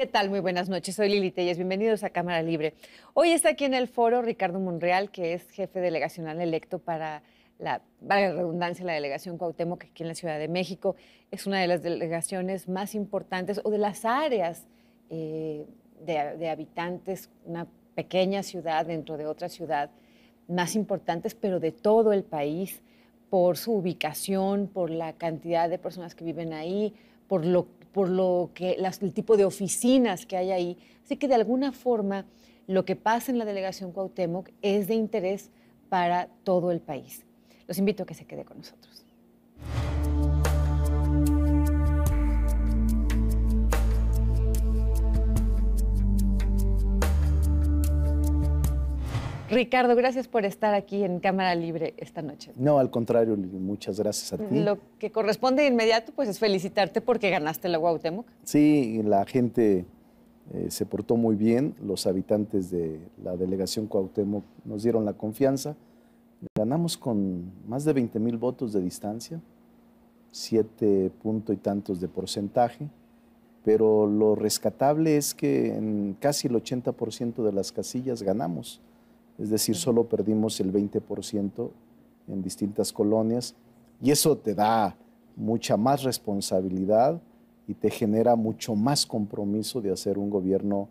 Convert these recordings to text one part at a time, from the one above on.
¿Qué tal? Muy buenas noches. Soy Lili Telles. Bienvenidos a Cámara Libre. Hoy está aquí en el foro Ricardo Monreal, que es jefe delegacional electo para la, para redundancia, la delegación Cuauhtémoc aquí en la Ciudad de México. Es una de las delegaciones más importantes o de las áreas eh, de, de habitantes, una pequeña ciudad dentro de otra ciudad, más importantes, pero de todo el país, por su ubicación, por la cantidad de personas que viven ahí, por lo por lo que, el tipo de oficinas que hay ahí. Así que de alguna forma lo que pasa en la delegación Cuauhtémoc es de interés para todo el país. Los invito a que se quede con nosotros. Ricardo, gracias por estar aquí en Cámara Libre esta noche. No, al contrario, muchas gracias a ti. Lo que corresponde inmediato, pues, es felicitarte porque ganaste la Cuauhtémoc. Sí, la gente eh, se portó muy bien, los habitantes de la delegación Cuauhtémoc nos dieron la confianza. Ganamos con más de 20 mil votos de distancia, siete punto y tantos de porcentaje, pero lo rescatable es que en casi el 80% de las casillas ganamos es decir, solo perdimos el 20% en distintas colonias y eso te da mucha más responsabilidad y te genera mucho más compromiso de hacer un gobierno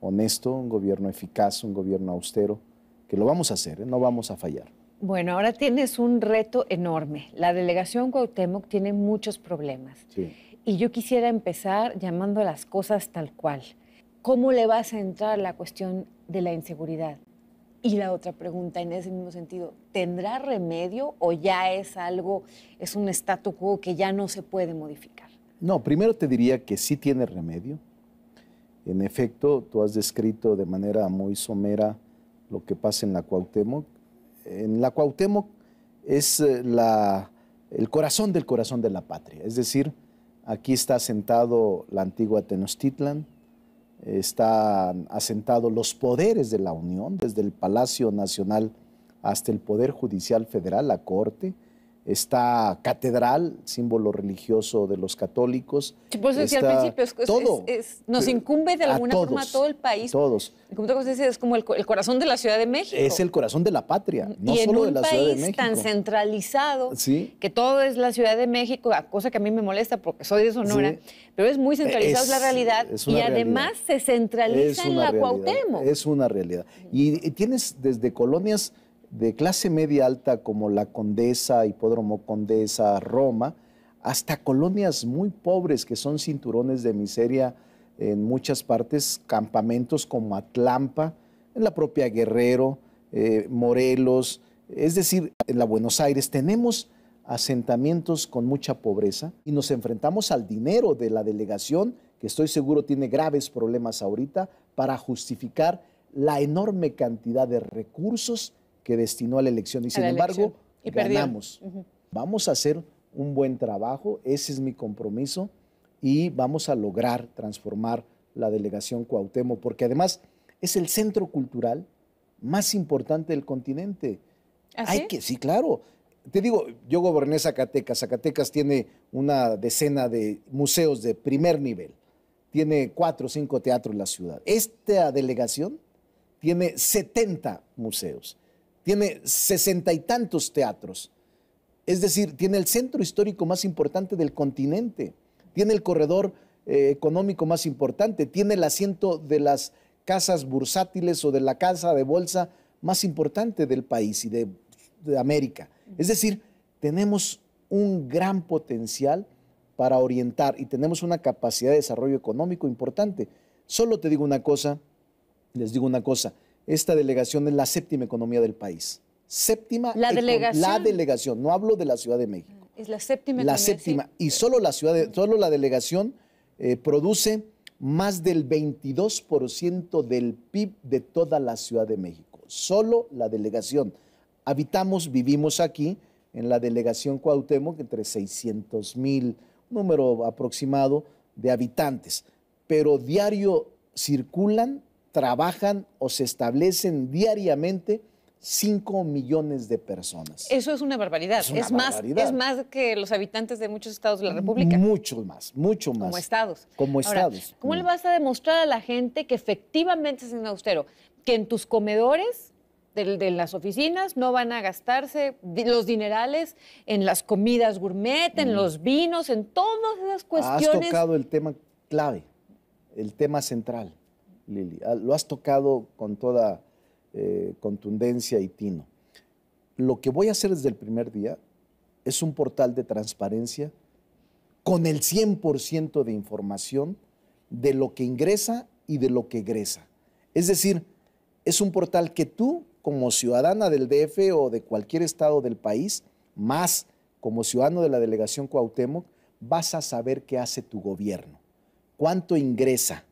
honesto, un gobierno eficaz, un gobierno austero, que lo vamos a hacer, ¿eh? no vamos a fallar. Bueno, ahora tienes un reto enorme. La delegación Cuauhtémoc tiene muchos problemas. Y yo quisiera empezar llamando las cosas tal cual. ¿Cómo le vas a entrar la cuestión de la inseguridad? Y la otra pregunta en ese mismo sentido, ¿tendrá remedio o ya es algo, es un statu quo que ya no se puede modificar? No, primero te diría que sí tiene remedio. En efecto, tú has descrito de manera muy somera lo que pasa en la Cuauhtémoc. En la Cuauhtémoc es eh, el corazón del corazón de la patria, es decir, aquí está sentado la antigua Tenochtitlan, están asentados los poderes de la Unión, desde el Palacio Nacional hasta el Poder Judicial Federal, la Corte, esta catedral, símbolo religioso de los católicos. Sí, pues al principio es, nos incumbe de alguna forma a todo el país. Todos. Como te es como el, corazón de la Ciudad de México. Es el corazón de la patria, no solo de la Ciudad de México. en un país tan centralizado, que todo es la Ciudad de México, cosa que a mí me molesta porque soy de Sonora, pero es muy centralizado, es, la realidad, y además se centraliza en la Es una realidad. y tienes desde colonias de clase media alta como la Condesa, Hipódromo Condesa, Roma, hasta colonias muy pobres que son cinturones de miseria en muchas partes, campamentos como Atlampa, en la propia Guerrero, eh, Morelos, es decir, en la Buenos Aires tenemos asentamientos con mucha pobreza y nos enfrentamos al dinero de la delegación, que estoy seguro tiene graves problemas ahorita, para justificar la enorme cantidad de recursos que destinó a la elección. Y sin embargo, ganamos. Vamos a hacer un buen trabajo, ese es mi compromiso, y vamos a lograr transformar la delegación Cuauhtémoc, porque además es el centro cultural más importante del continente. ¿Ah, Hay que, sí, claro. Te digo, yo goberné Zacatecas. Zacatecas tiene una decena de museos de primer nivel. Tiene cuatro o cinco teatros en la ciudad. Esta delegación tiene 70 museos tiene sesenta y tantos teatros. Es decir, tiene el centro histórico más importante del continente, tiene el corredor eh, económico más importante, tiene el asiento de las casas bursátiles o de la casa de bolsa más importante del país y de América. Es decir, tenemos un gran potencial para orientar y tenemos una capacidad de desarrollo económico importante. Solo te digo una cosa, les digo una cosa, esta delegación es la séptima economía del país. Séptima. La delegación. La delegación, no hablo de la Ciudad de México. Es la séptima. La séptima. Y solo la, ciudad solo la delegación eh, produce más del 22% del PIB de toda la Ciudad de México. Solo la delegación. Habitamos, vivimos aquí, en la delegación Cuauhtémoc, entre 600 mil, número aproximado de habitantes. Pero diario circulan trabajan o se establecen diariamente 5 millones de personas. Eso es una barbaridad. Es, Más, es más que los habitantes de muchos estados de la República. muchos más, mucho más. Como estados. Como estados. ¿Cómo le mm. vas a demostrar a la gente que efectivamente es un austero? Que en tus comedores de, las oficinas no van a gastarse los dinerales en las comidas gourmet, en mm. los vinos, en todas esas cuestiones. Has tocado el tema clave, el tema central. Lili. Ah, lo has tocado con toda eh, contundencia y tino. Lo que voy a hacer desde el primer día es un portal de transparencia con el 100% de información de lo que ingresa y de lo que egresa. Es decir, es un portal que tú, como ciudadana del DF o de cualquier estado del país, más como ciudadano de la delegación Cuauhtémoc, vas a saber qué hace tu gobierno, cuánto ingresa,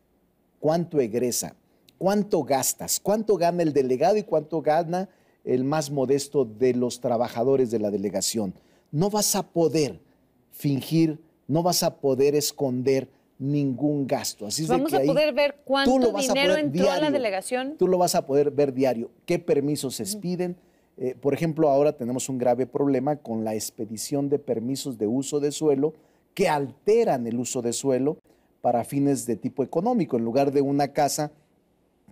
cuánto egresa, cuánto gastas, cuánto gana el delegado y cuánto gana el más modesto de los trabajadores de la delegación. No vas a poder fingir, no vas a poder esconder ningún gasto. Así es Vamos a poder ver cuánto dinero entró a la delegación. Tú lo vas a poder ver diario, qué permisos se piden. Eh, por ejemplo, ahora tenemos un grave problema con la expedición de permisos de uso de suelo que alteran el uso de suelo para fines de tipo económico, en lugar de una casa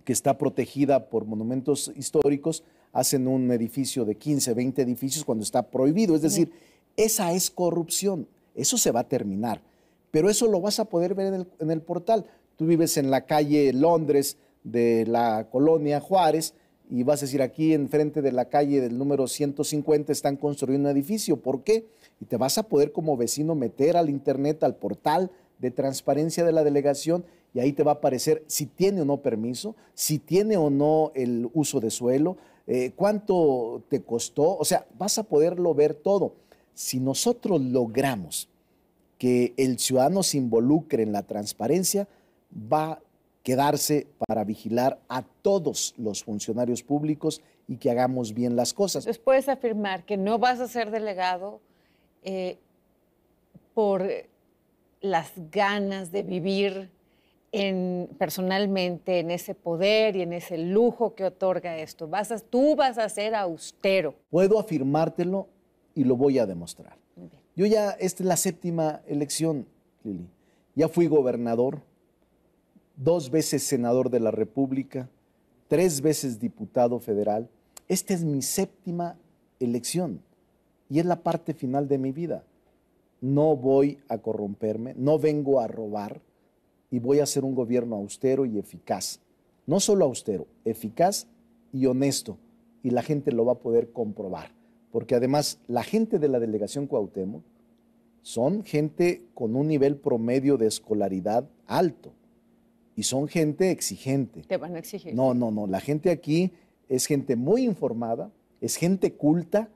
que está protegida por monumentos históricos, hacen un edificio de 15, 20 edificios cuando está prohibido. Es decir, esa es corrupción, eso se va a terminar, pero eso lo vas a poder ver en el, portal. Tú vives en la calle Londres de la colonia Juárez y vas a decir, aquí enfrente de la calle del número 150 están construyendo un edificio, ¿por qué? Y te vas a poder como vecino meter al internet, al portal, de transparencia de la delegación y ahí te va a aparecer si tiene o no permiso, si tiene o no el uso de suelo, eh, cuánto te costó, o sea, vas a poderlo ver todo. Si nosotros logramos que el ciudadano se involucre en la transparencia, va a quedarse para vigilar a todos los funcionarios públicos y que hagamos bien las cosas. puedes afirmar que no vas a ser delegado eh, por las ganas de vivir personalmente en ese poder y en ese lujo que otorga esto. Vas tú vas a ser austero. Puedo afirmártelo y lo voy a demostrar. Yo ya, esta es la séptima elección, Lili. Ya fui gobernador, dos veces senador de la República, tres veces diputado federal. Esta es mi séptima elección y es la parte final de mi vida no voy a corromperme, no vengo a robar y voy a hacer un gobierno austero y eficaz. No solo austero, eficaz y honesto. Y la gente lo va a poder comprobar. Porque además la gente de la delegación Cuauhtémoc son gente con un nivel promedio de escolaridad alto y son gente exigente. Te van a exigir. No, no, no. La gente aquí es gente muy informada, es gente culta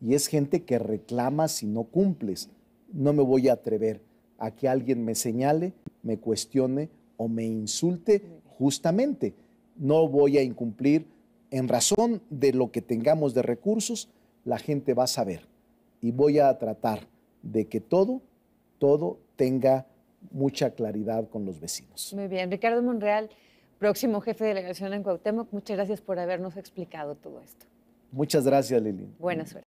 y es gente que reclama si no cumples no me voy a atrever a que alguien me señale, me cuestione o me insulte justamente. No voy a incumplir en razón de lo que tengamos de recursos, la gente va a saber y voy a tratar de que todo, todo tenga mucha claridad con los vecinos. Muy bien, Ricardo Monreal, próximo jefe de delegación en Cuauhtémoc, muchas gracias por habernos explicado todo esto. Muchas gracias, Lili. Buena suerte.